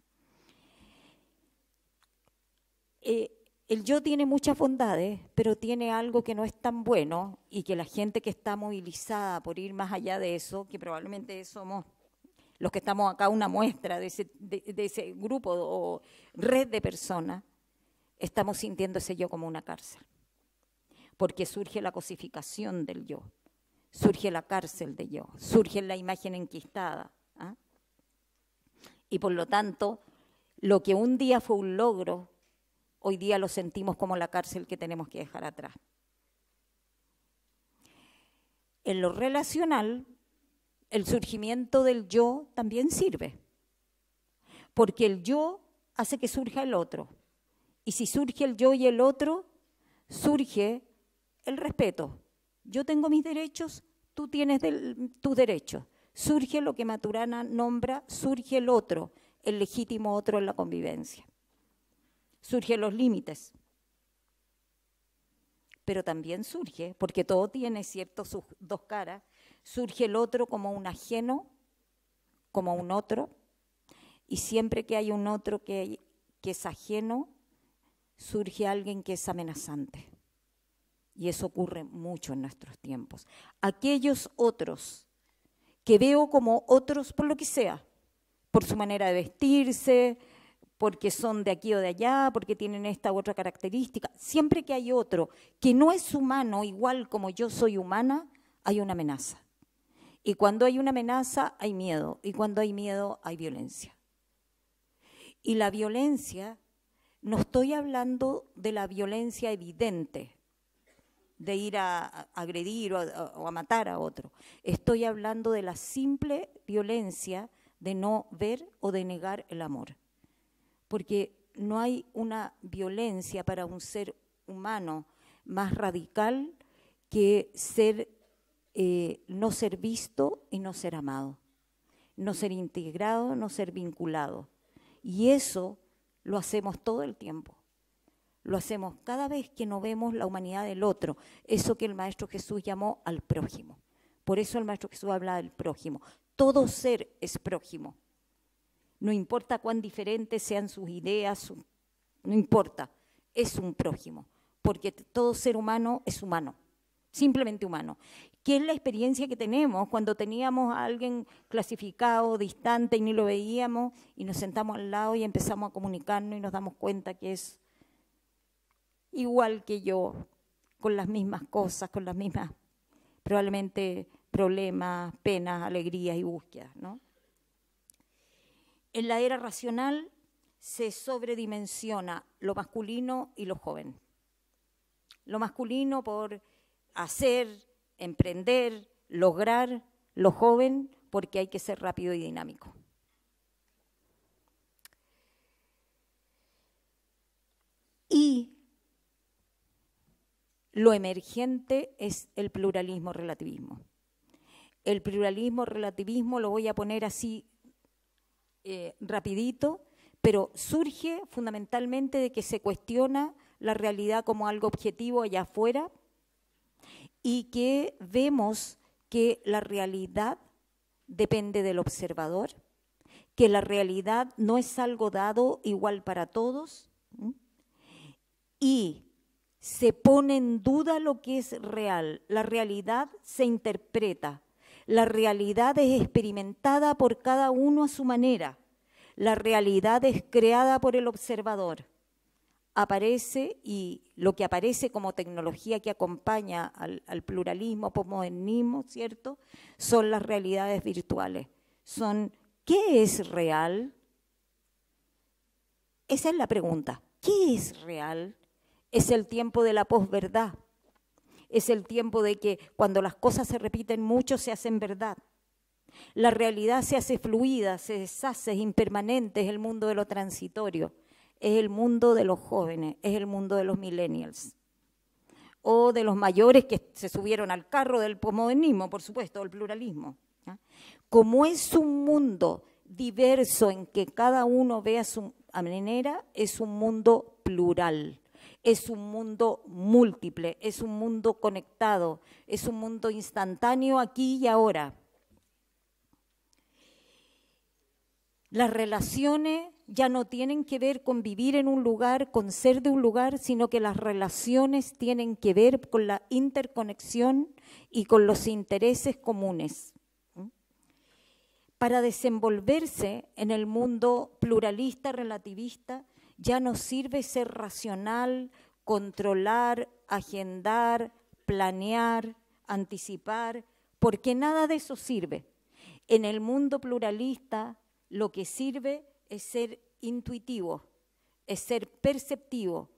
Speaker 1: Eh, el yo tiene muchas bondades, pero tiene algo que no es tan bueno y que la gente que está movilizada por ir más allá de eso, que probablemente somos los que estamos acá una muestra de ese, grupo o red de personas, estamos sintiendo ese yo como una cárcel. Porque surge la cosificación del yo, surge la cárcel del yo, surge la imagen enquistada. ¿ah? Y por lo tanto, lo que un día fue un logro hoy día lo sentimos como la cárcel que tenemos que dejar atrás. En lo relacional, el surgimiento del yo también sirve, porque el yo hace que surja el otro. Y si surge el yo y el otro, surge el respeto. Yo tengo mis derechos, tú tienes tus derechos. Surge lo que Maturana nombra, surge el otro, el legítimo otro en la convivencia surgen los límites. Pero también surge, porque todo tiene ciertos sus dos caras, surge el otro como un ajeno, como un otro, y siempre que hay un otro que es ajeno, surge alguien que es amenazante. Y eso ocurre mucho en nuestros tiempos. Aquellos otros que veo como otros por lo que sea, por su manera de vestirse, porque son de aquí o de allá, porque tienen esta u otra característica. Siempre que hay otro que no es humano, igual como yo soy humana, hay una amenaza. Y cuando hay una amenaza, hay miedo. Y cuando hay miedo, hay violencia. Y la violencia, no estoy hablando de la violencia evidente, de ir a, agredir o a matar a otro. Estoy hablando de la simple violencia de no ver o de negar el amor porque no hay una violencia para un ser humano más radical que eh, no ser visto y no ser amado, no ser integrado, no ser vinculado. Y eso lo hacemos todo el tiempo. Lo hacemos cada vez que no vemos la humanidad del otro, eso que el Maestro Jesús llamó al prójimo. Por eso el Maestro Jesús habla del prójimo. Todo ser es prójimo. No importa cuán diferentes sean sus ideas, no importa, es un prójimo, porque todo ser humano es humano, simplemente humano. ¿Qué es la experiencia que tenemos cuando teníamos a alguien clasificado, distante y ni lo veíamos y nos sentamos al lado y empezamos a comunicarnos y nos damos cuenta que es igual que yo, con las mismas cosas, con las mismas, probablemente problemas, penas, alegrías y búsquedas, ¿no? En la era racional se sobredimensiona lo masculino y lo joven. Lo masculino por hacer, emprender, lograr, lo joven porque hay que ser rápido y dinámico. Y lo emergente es el pluralismo relativismo. El pluralismo relativismo lo voy a poner así eh, rapidito, pero surge fundamentalmente de que se cuestiona la realidad como algo objetivo allá afuera y que vemos que la realidad depende del observador, que la realidad no es algo dado igual para todos y se pone en duda lo que es real. La realidad se interpreta la realidad es experimentada por cada uno a su manera. La realidad es creada por el observador. Aparece y lo que aparece como tecnología que acompaña al, al pluralismo, posmodernismo, ¿cierto? Son las realidades virtuales. Son, ¿qué es real? Esa es la pregunta. ¿Qué es real? Es el tiempo de la posverdad es el tiempo de que cuando las cosas se repiten mucho se hacen verdad. La realidad se hace fluida, se deshace, es impermanente, es el mundo de lo transitorio, es el mundo de los jóvenes, es el mundo de los millennials o de los mayores que se subieron al carro del posmodernismo, por supuesto, del pluralismo. Como es un mundo diverso en que cada uno ve a su manera, es un mundo plural es un mundo múltiple, es un mundo conectado, es un mundo instantáneo aquí y ahora. Las relaciones ya no tienen que ver con vivir en un lugar, con ser de un lugar, sino que las relaciones tienen que ver con la interconexión y con los intereses comunes. Para desenvolverse en el mundo pluralista, relativista, ya no sirve ser racional, controlar, agendar, planear, anticipar, porque nada de eso sirve. En el mundo pluralista lo que sirve es ser intuitivo, es ser perceptivo,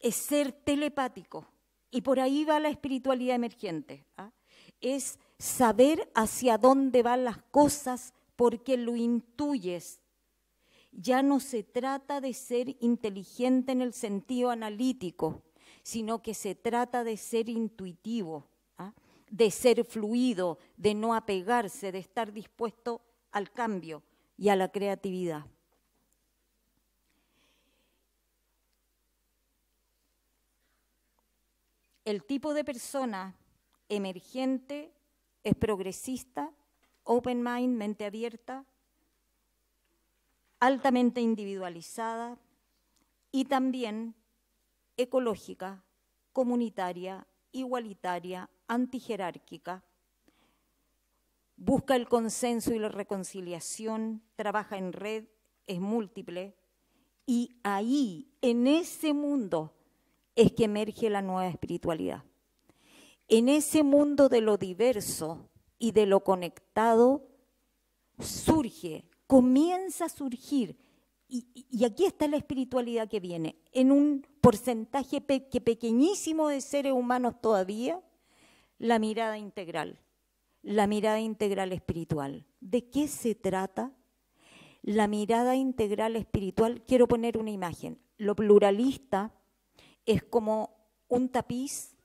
Speaker 1: es ser telepático. Y por ahí va la espiritualidad emergente. ¿ah? Es saber hacia dónde van las cosas porque lo intuyes, ya no se trata de ser inteligente en el sentido analítico, sino que se trata de ser intuitivo, ¿ah? de ser fluido, de no apegarse, de estar dispuesto al cambio y a la creatividad. El tipo de persona emergente es progresista, open mind, mente abierta, altamente individualizada y también ecológica, comunitaria, igualitaria, antijerárquica. Busca el consenso y la reconciliación, trabaja en red, es múltiple. Y ahí, en ese mundo, es que emerge la nueva espiritualidad. En ese mundo de lo diverso y de lo conectado surge comienza a surgir, y, aquí está la espiritualidad que viene, en un porcentaje que pequeñísimo de seres humanos todavía, la mirada integral, la mirada integral espiritual. ¿De qué se trata? La mirada integral espiritual, quiero poner una imagen, lo pluralista es como un tapiz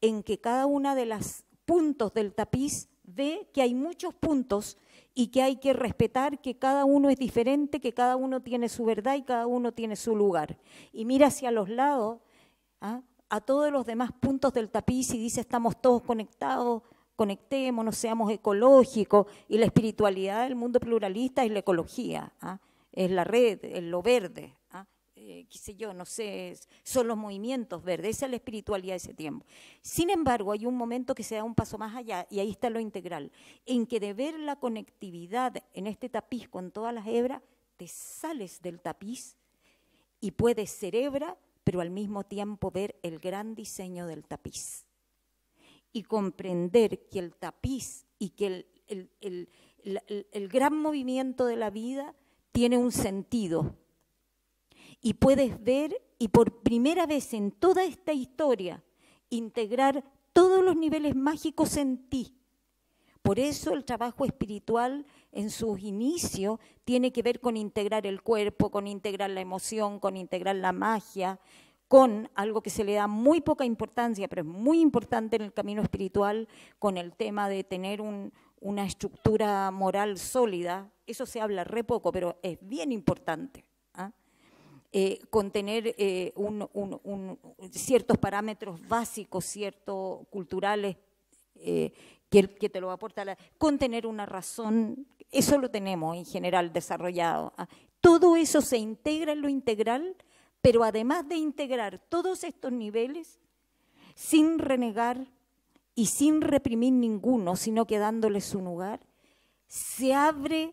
Speaker 1: en que cada una de las puntos del tapiz ve que hay muchos puntos y que hay que respetar que cada uno es diferente, que cada uno tiene su verdad y cada uno tiene su lugar. Y mira hacia los lados, ¿ah? a todos los demás puntos del tapiz y dice estamos todos conectados, conectémonos, seamos ecológicos y la espiritualidad del mundo pluralista es la ecología, ¿ah? es la red, es lo verde eh, qué sé yo, no sé, son los movimientos verdes, esa es la espiritualidad de ese tiempo. Sin embargo, hay un momento que se da un paso más allá, y ahí está lo integral, en que de ver la conectividad en este tapiz con todas las hebras, te sales del tapiz y puedes ser hebra, pero al mismo tiempo ver el gran diseño del tapiz. Y comprender que el tapiz y que el, el gran movimiento de la vida tiene un sentido y puedes ver y por primera vez en toda esta historia integrar todos los niveles mágicos en ti. Por eso el trabajo espiritual en sus inicios tiene que ver con integrar el cuerpo, con integrar la emoción, con integrar la magia, con algo que se le da muy poca importancia, pero es muy importante en el camino espiritual, con el tema de tener una estructura moral sólida. Eso se habla re poco, pero es bien importante eh, contener eh, ciertos parámetros básicos, ciertos culturales, eh, que, te lo aporta, a aportar, contener una razón, eso lo tenemos en general desarrollado. ¿ah? Todo eso se integra en lo integral, pero además de integrar todos estos niveles, sin renegar y sin reprimir ninguno, sino que dándole su lugar, se abre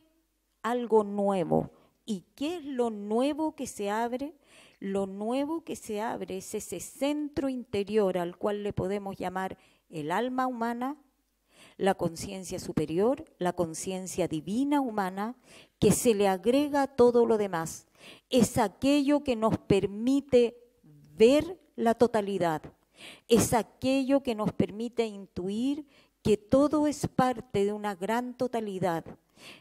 Speaker 1: algo nuevo ¿Y qué es lo nuevo que se abre? Lo nuevo que se abre es ese centro interior al cual le podemos llamar el alma humana, la conciencia superior, la conciencia divina humana, que se le agrega todo lo demás. Es aquello que nos permite ver la totalidad. Es aquello que nos permite intuir que todo es parte de una gran totalidad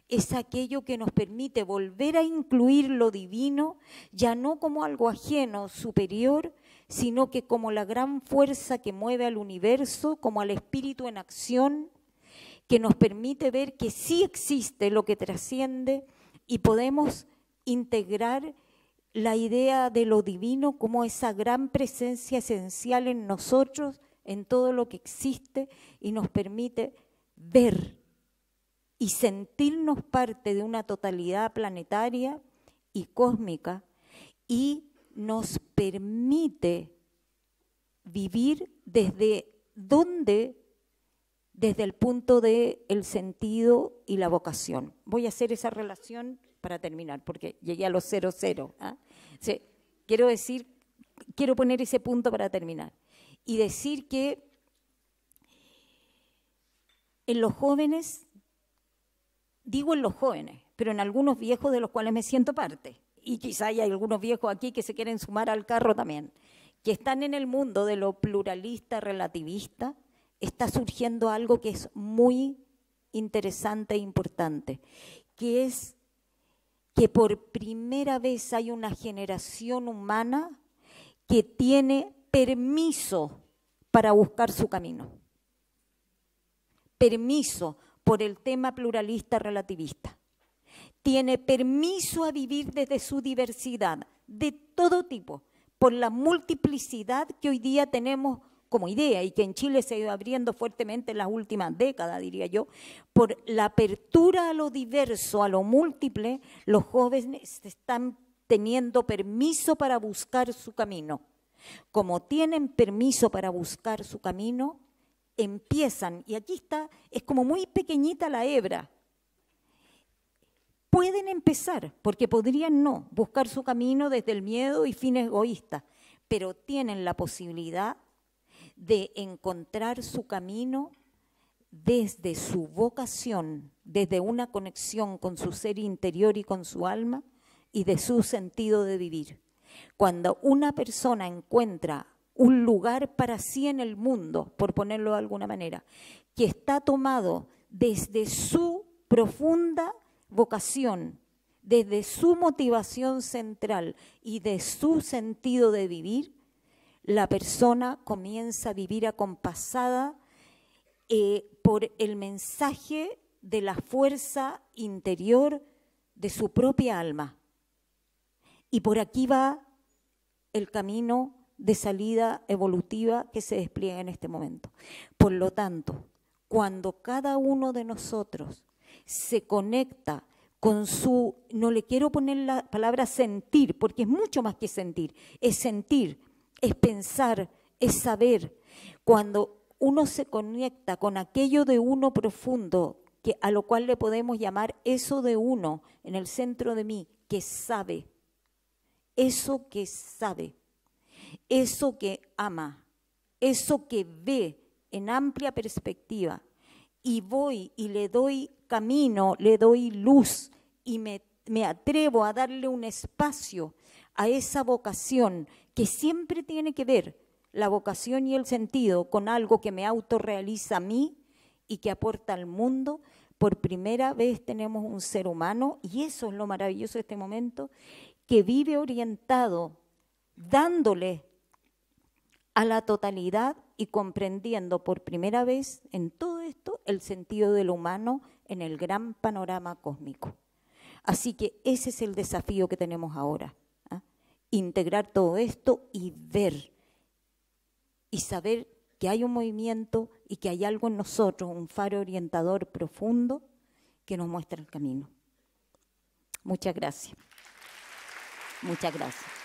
Speaker 1: es aquello que nos permite volver a incluir lo divino, ya no como algo ajeno, superior, sino que como la gran fuerza que mueve al universo, como al espíritu en acción, que nos permite ver que sí existe lo que trasciende y podemos integrar la idea de lo divino como esa gran presencia esencial en nosotros, en todo lo que existe y nos permite ver y sentirnos parte de una totalidad planetaria y cósmica y nos permite vivir desde dónde, desde el punto del sentido y la vocación. Voy a hacer esa relación para terminar, porque llegué a los 00. Cero, ¿ah? quiero decir, quiero poner ese punto para terminar. Y decir que en los jóvenes digo en los jóvenes, pero en algunos viejos de los cuales me siento parte. Y quizá hay algunos viejos aquí que se quieren sumar al carro también, que están en el mundo de lo pluralista, relativista, está surgiendo algo que es muy interesante e importante, que es que por primera vez hay una generación humana que tiene permiso para buscar su camino. Permiso por el tema pluralista relativista. Tiene permiso a vivir desde su diversidad, de todo tipo, por la multiplicidad que hoy día tenemos como idea y que en Chile se ha ido abriendo fuertemente en las últimas décadas, diría yo, por la apertura a lo diverso, a lo múltiple, los jóvenes están teniendo permiso para buscar su camino. Como tienen permiso para buscar su camino, empiezan, y aquí está, es como muy pequeñita la hebra, pueden empezar, porque podrían no, buscar su camino desde el miedo y fines egoístas, pero tienen la posibilidad de encontrar su camino desde su vocación, desde una conexión con su ser interior y con su alma y de su sentido de vivir. Cuando una persona encuentra un lugar para sí en el mundo, por ponerlo de alguna manera, que está tomado desde su profunda vocación, desde su motivación central y de su sentido de vivir, la persona comienza a vivir acompasada eh, por el mensaje de la fuerza interior de su propia alma. Y por aquí va el camino de salida evolutiva que se despliega en este momento. Por lo tanto, cuando cada uno de nosotros se conecta con su, no le quiero poner la palabra sentir, porque es mucho más que sentir, es sentir, es pensar, es saber. Cuando uno se conecta con aquello de uno profundo, que a lo cual le podemos llamar eso de uno en el centro de mí, que sabe, eso que sabe eso que ama, eso que ve en amplia perspectiva, y voy y le doy camino, le doy luz y me, atrevo a darle un espacio a esa vocación que siempre tiene que ver la vocación y el sentido con algo que me autorrealiza a mí y que aporta al mundo, por primera vez tenemos un ser humano, y eso es lo maravilloso de este momento, que vive orientado dándole a la totalidad y comprendiendo por primera vez en todo esto el sentido del humano en el gran panorama cósmico. Así que ese es el desafío que tenemos ahora, ¿ah? integrar todo esto y ver y saber que hay un movimiento y que hay algo en nosotros, un faro orientador profundo que nos muestra el camino. Muchas gracias. Muchas gracias.